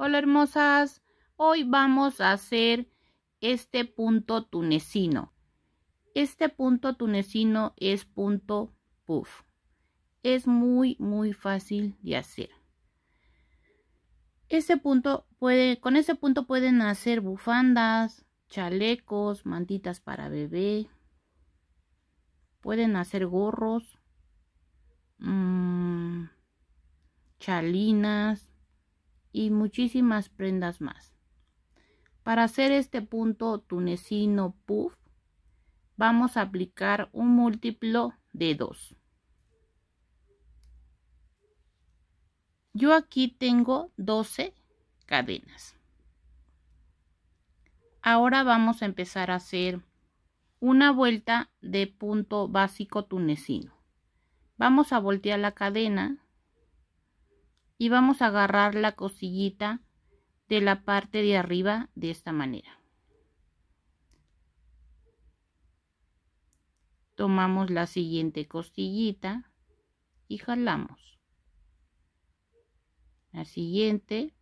Hola hermosas, hoy vamos a hacer este punto tunecino. Este punto tunecino es punto puff. Es muy muy fácil de hacer. Ese punto puede, con ese punto pueden hacer bufandas, chalecos, mantitas para bebé. Pueden hacer gorros, mm, chalinas, y muchísimas prendas más. Para hacer este punto tunecino puff, vamos a aplicar un múltiplo de 2. Yo aquí tengo 12 cadenas. Ahora vamos a empezar a hacer una vuelta de punto básico tunecino. Vamos a voltear la cadena y vamos a agarrar la cosillita de la parte de arriba de esta manera. Tomamos la siguiente costillita y jalamos. La siguiente,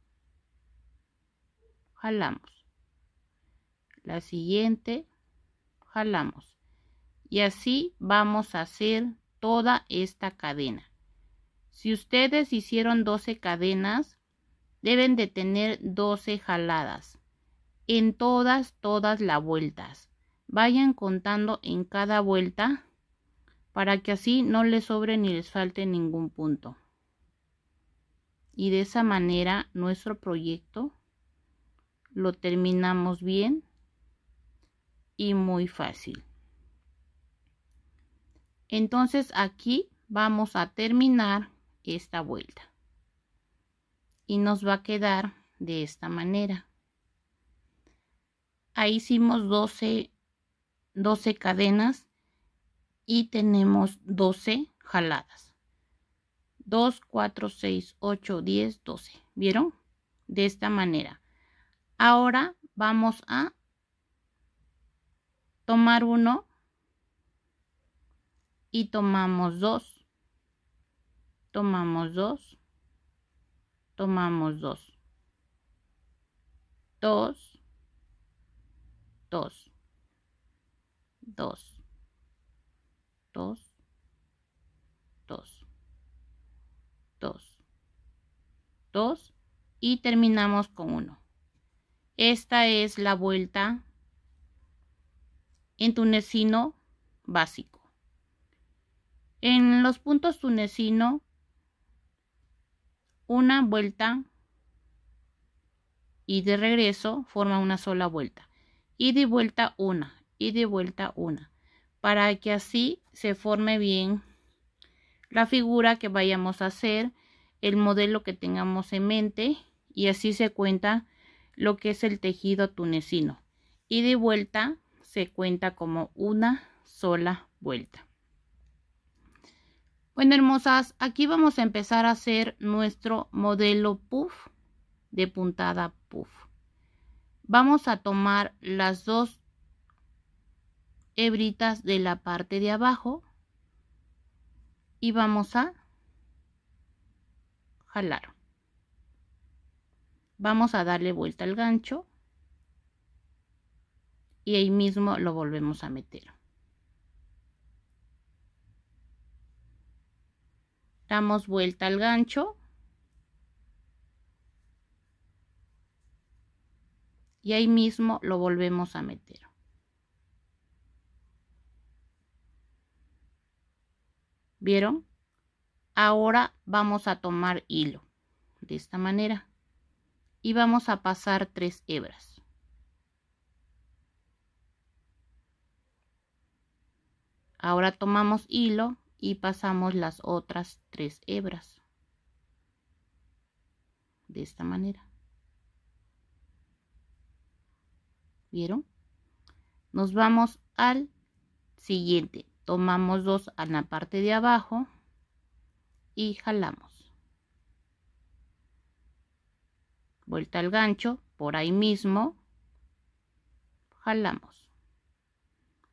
jalamos. La siguiente, jalamos. Y así vamos a hacer toda esta cadena. Si ustedes hicieron 12 cadenas, deben de tener 12 jaladas. En todas, todas las vueltas. Vayan contando en cada vuelta para que así no les sobre ni les falte ningún punto. Y de esa manera nuestro proyecto lo terminamos bien y muy fácil. Entonces aquí vamos a terminar esta vuelta y nos va a quedar de esta manera ahí hicimos 12 12 cadenas y tenemos 12 jaladas 2 4 6 8 10 12 vieron de esta manera ahora vamos a tomar uno y tomamos dos tomamos 2, tomamos 2, 2, 2, 2, 2, 2, 2, 2 y terminamos con 1. Esta es la vuelta en tunecino básico. En los puntos tunecino una vuelta y de regreso forma una sola vuelta. Y de vuelta una, y de vuelta una. Para que así se forme bien la figura que vayamos a hacer, el modelo que tengamos en mente y así se cuenta lo que es el tejido tunecino. Y de vuelta se cuenta como una sola vuelta. Bueno, hermosas, aquí vamos a empezar a hacer nuestro modelo puff de puntada puff. Vamos a tomar las dos hebritas de la parte de abajo y vamos a jalar. Vamos a darle vuelta al gancho y ahí mismo lo volvemos a meter. damos vuelta al gancho y ahí mismo lo volvemos a meter vieron ahora vamos a tomar hilo de esta manera y vamos a pasar tres hebras ahora tomamos hilo y pasamos las otras tres hebras de esta manera vieron nos vamos al siguiente tomamos dos a la parte de abajo y jalamos vuelta al gancho por ahí mismo jalamos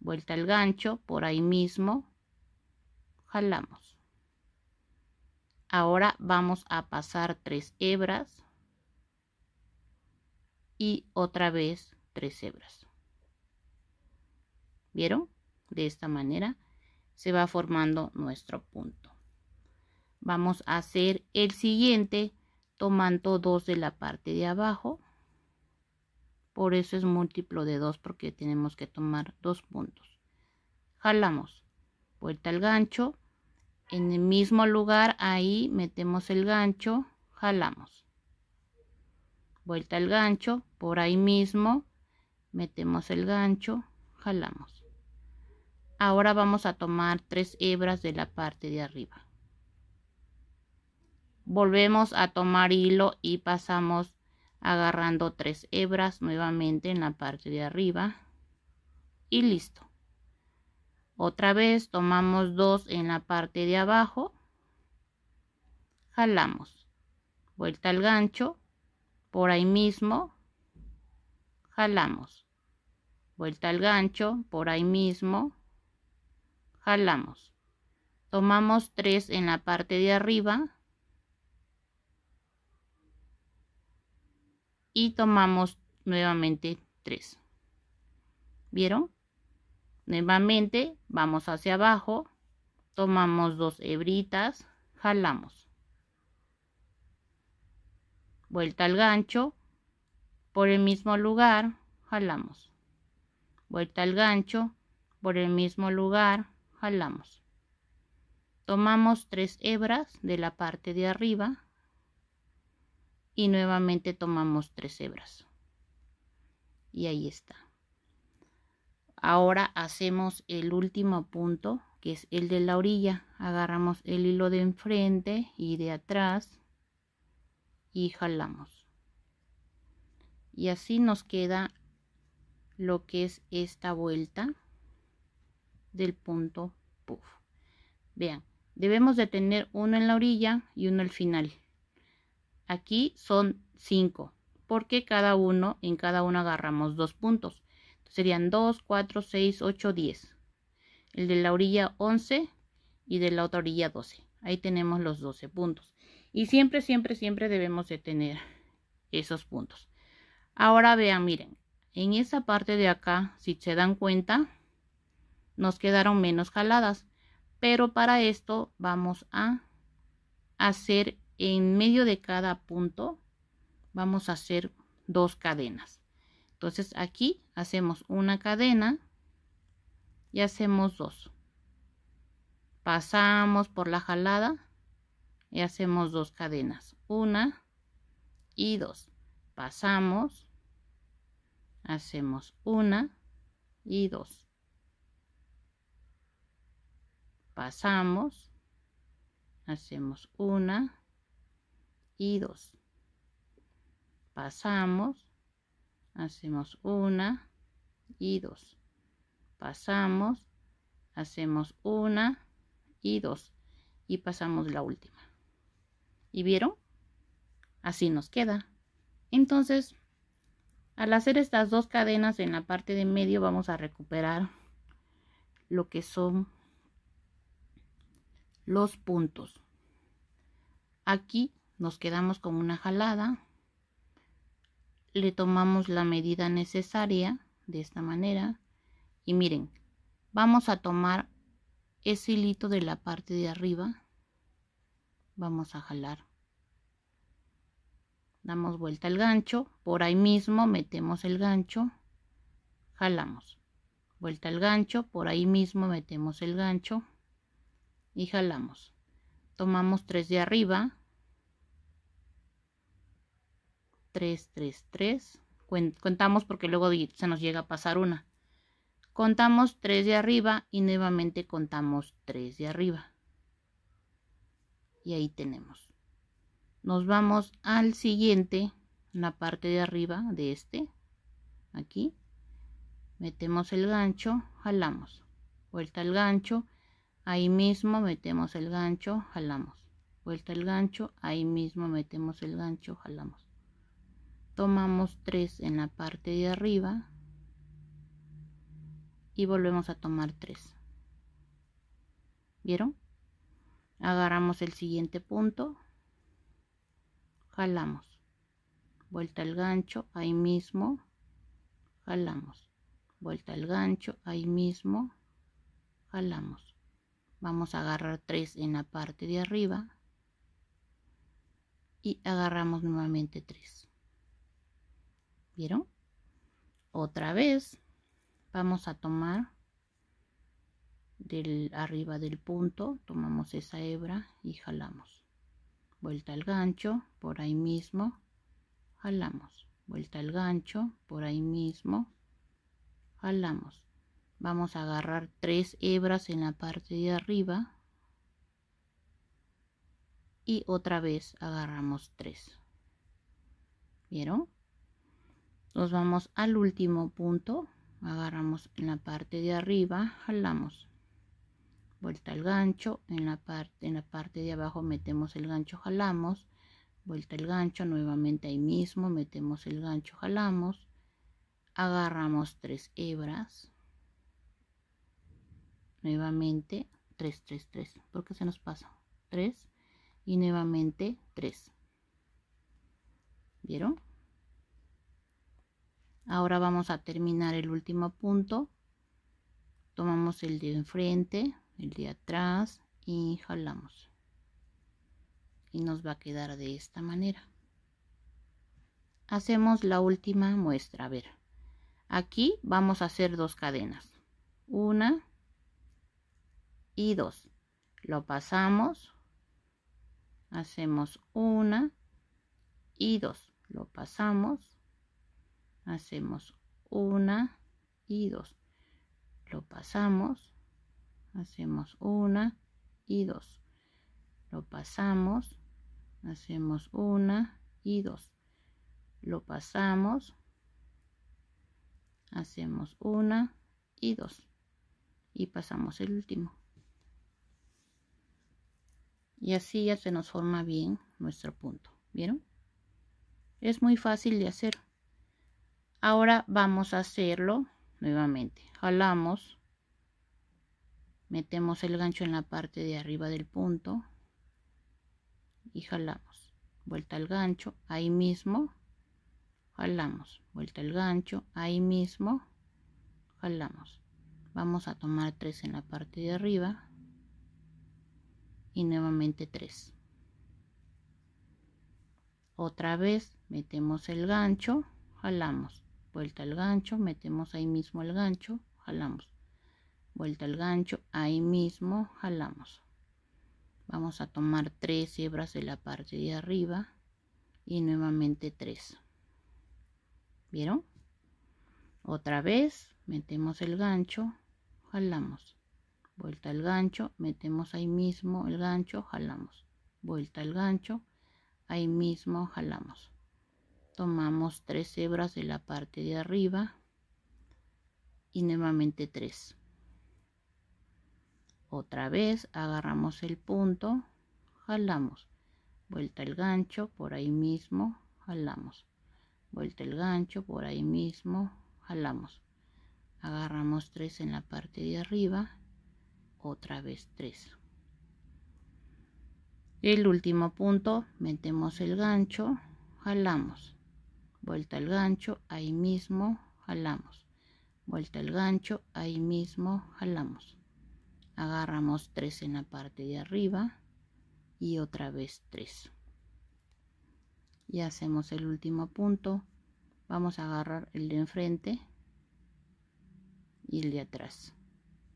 vuelta al gancho por ahí mismo jalamos ahora vamos a pasar tres hebras y otra vez tres hebras vieron de esta manera se va formando nuestro punto vamos a hacer el siguiente tomando dos de la parte de abajo por eso es múltiplo de dos porque tenemos que tomar dos puntos jalamos vuelta al gancho en el mismo lugar ahí metemos el gancho jalamos vuelta el gancho por ahí mismo metemos el gancho jalamos ahora vamos a tomar tres hebras de la parte de arriba volvemos a tomar hilo y pasamos agarrando tres hebras nuevamente en la parte de arriba y listo otra vez tomamos dos en la parte de abajo jalamos vuelta al gancho por ahí mismo jalamos vuelta al gancho por ahí mismo jalamos tomamos tres en la parte de arriba y tomamos nuevamente tres vieron Nuevamente vamos hacia abajo, tomamos dos hebritas, jalamos. Vuelta al gancho, por el mismo lugar, jalamos. Vuelta al gancho, por el mismo lugar, jalamos. Tomamos tres hebras de la parte de arriba y nuevamente tomamos tres hebras. Y ahí está ahora hacemos el último punto que es el de la orilla agarramos el hilo de enfrente y de atrás y jalamos y así nos queda lo que es esta vuelta del punto puff vean debemos de tener uno en la orilla y uno al final aquí son 5 porque cada uno en cada uno agarramos dos puntos serían 2, 4, 6, 8, 10. El de la orilla 11 y de la otra orilla 12. Ahí tenemos los 12 puntos. Y siempre, siempre, siempre debemos de tener esos puntos. Ahora vean, miren, en esa parte de acá, si se dan cuenta, nos quedaron menos jaladas. Pero para esto vamos a hacer en medio de cada punto, vamos a hacer dos cadenas. Entonces aquí hacemos una cadena y hacemos dos pasamos por la jalada y hacemos dos cadenas una y dos pasamos hacemos una y dos pasamos hacemos una y dos pasamos hacemos una y dos pasamos hacemos una y dos y pasamos la última y vieron así nos queda entonces al hacer estas dos cadenas en la parte de medio vamos a recuperar lo que son los puntos aquí nos quedamos con una jalada le tomamos la medida necesaria de esta manera y miren vamos a tomar ese hilito de la parte de arriba vamos a jalar damos vuelta al gancho por ahí mismo metemos el gancho jalamos vuelta al gancho por ahí mismo metemos el gancho y jalamos tomamos tres de arriba 3, 3, 3. Contamos porque luego se nos llega a pasar una. Contamos 3 de arriba y nuevamente contamos 3 de arriba. Y ahí tenemos. Nos vamos al siguiente, la parte de arriba de este. Aquí. Metemos el gancho, jalamos. Vuelta al gancho. Ahí mismo metemos el gancho, jalamos. Vuelta el gancho, ahí mismo metemos el gancho, jalamos tomamos 3 en la parte de arriba y volvemos a tomar 3 vieron agarramos el siguiente punto jalamos vuelta al gancho ahí mismo jalamos vuelta al gancho ahí mismo jalamos vamos a agarrar 3 en la parte de arriba y agarramos nuevamente 3 ¿Vieron? Otra vez vamos a tomar del arriba del punto, tomamos esa hebra y jalamos. Vuelta al gancho, por ahí mismo, jalamos. Vuelta al gancho, por ahí mismo, jalamos. Vamos a agarrar tres hebras en la parte de arriba y otra vez agarramos tres. ¿Vieron? Nos vamos al último punto, agarramos en la parte de arriba, jalamos. Vuelta el gancho, en la parte en la parte de abajo metemos el gancho, jalamos. Vuelta el gancho, nuevamente ahí mismo metemos el gancho, jalamos. Agarramos tres hebras. Nuevamente tres tres 3, porque se nos pasa 3 y nuevamente 3. ¿Vieron? ahora vamos a terminar el último punto tomamos el de enfrente el de atrás y jalamos y nos va a quedar de esta manera hacemos la última muestra a ver aquí vamos a hacer dos cadenas una y dos lo pasamos hacemos una y dos lo pasamos hacemos una y dos lo pasamos hacemos una y dos lo pasamos hacemos una y dos lo pasamos hacemos una y dos y pasamos el último y así ya se nos forma bien nuestro punto vieron es muy fácil de hacer Ahora vamos a hacerlo nuevamente. Jalamos. Metemos el gancho en la parte de arriba del punto. Y jalamos. Vuelta al gancho. Ahí mismo. Jalamos. Vuelta al gancho. Ahí mismo. Jalamos. Vamos a tomar tres en la parte de arriba. Y nuevamente tres otra vez metemos el gancho jalamos vuelta al gancho, metemos ahí mismo el gancho, jalamos, vuelta al gancho, ahí mismo jalamos. Vamos a tomar tres hebras de la parte de arriba y nuevamente tres. ¿Vieron? Otra vez metemos el gancho, jalamos. Vuelta al gancho, metemos ahí mismo el gancho, jalamos. Vuelta al gancho, ahí mismo jalamos tomamos tres hebras de la parte de arriba y nuevamente tres otra vez agarramos el punto jalamos vuelta el gancho por ahí mismo jalamos vuelta el gancho por ahí mismo jalamos agarramos tres en la parte de arriba otra vez tres el último punto metemos el gancho jalamos vuelta al gancho, ahí mismo jalamos, vuelta al gancho, ahí mismo jalamos. Agarramos tres en la parte de arriba y otra vez tres Y hacemos el último punto, vamos a agarrar el de enfrente y el de atrás.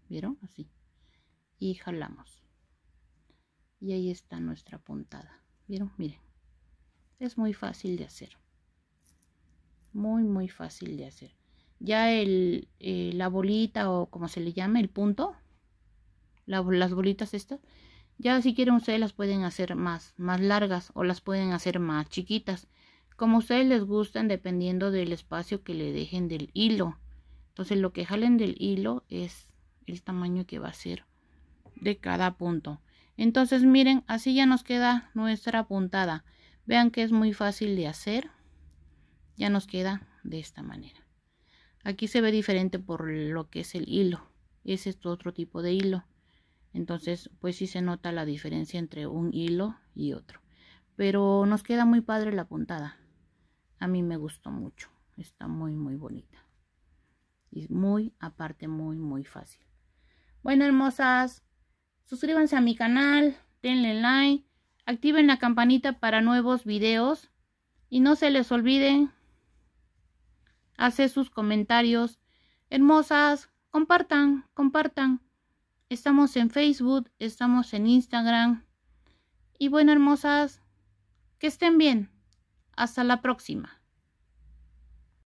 ¿Vieron? Así. Y jalamos. Y ahí está nuestra puntada. ¿Vieron? Miren. Es muy fácil de hacer. Muy, muy fácil de hacer. Ya el, eh, la bolita o como se le llama, el punto, las bolitas estas, ya si quieren ustedes las pueden hacer más, más largas o las pueden hacer más chiquitas. Como ustedes les gusten dependiendo del espacio que le dejen del hilo. Entonces lo que jalen del hilo es el tamaño que va a ser de cada punto. Entonces miren, así ya nos queda nuestra puntada. Vean que es muy fácil de hacer ya nos queda de esta manera aquí se ve diferente por lo que es el hilo es es otro tipo de hilo entonces pues sí se nota la diferencia entre un hilo y otro pero nos queda muy padre la puntada a mí me gustó mucho está muy muy bonita y muy aparte muy muy fácil bueno hermosas suscríbanse a mi canal denle like activen la campanita para nuevos videos y no se les olvide hace sus comentarios. Hermosas, compartan, compartan. Estamos en Facebook, estamos en Instagram. Y bueno, hermosas, que estén bien. Hasta la próxima.